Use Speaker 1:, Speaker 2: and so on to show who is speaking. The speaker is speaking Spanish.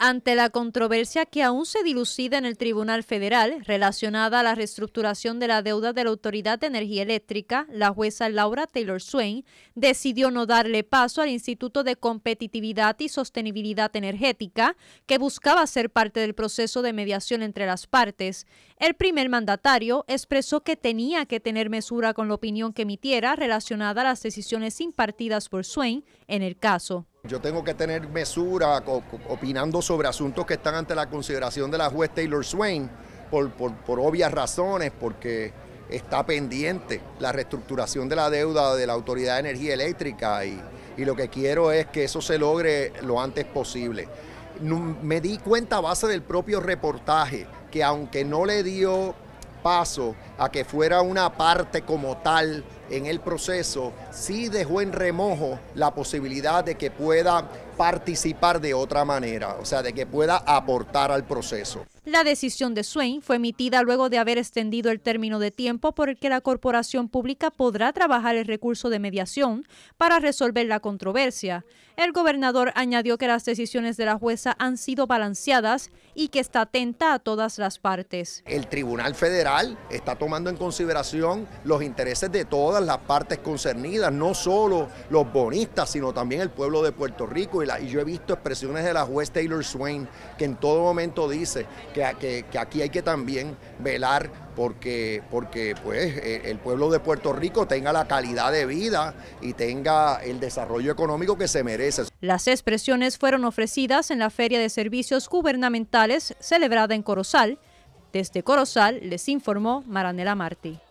Speaker 1: Ante la controversia que aún se dilucida en el Tribunal Federal relacionada a la reestructuración de la deuda de la Autoridad de Energía Eléctrica, la jueza Laura Taylor Swain decidió no darle paso al Instituto de Competitividad y Sostenibilidad Energética, que buscaba ser parte del proceso de mediación entre las partes. El primer mandatario expresó que tenía que tener mesura con la opinión que emitiera relacionada a las decisiones impartidas por Swain en el caso.
Speaker 2: Yo tengo que tener mesura opinando sobre asuntos que están ante la consideración de la juez Taylor Swain por, por, obvias razones, porque está pendiente la reestructuración de la deuda de la Autoridad de Energía Eléctrica y, y lo que quiero es que eso se logre lo antes posible. Me di cuenta a base del propio reportaje que aunque no le dio paso a que fuera una parte como tal en el proceso, sí dejó en remojo la posibilidad de que pueda participar de otra manera, o sea, de que pueda aportar al proceso.
Speaker 1: La decisión de Swain fue emitida luego de haber extendido el término de tiempo por el que la corporación pública podrá trabajar el recurso de mediación para resolver la controversia. El gobernador añadió que las decisiones de la jueza han sido balanceadas y que está atenta a todas las partes.
Speaker 2: El Tribunal Federal está tomando en consideración los intereses de todas las partes concernidas, no solo los bonistas, sino también el pueblo de Puerto Rico y y yo he visto expresiones de la juez Taylor Swain que en todo momento dice que, aquí hay que también velar porque, porque pues, eh, el pueblo de Puerto Rico tenga la calidad de vida y tenga el desarrollo económico que se merece.
Speaker 1: Las expresiones fueron ofrecidas en la Feria de Servicios Gubernamentales celebrada en Corozal. Desde Corozal les informó Maranela Martí.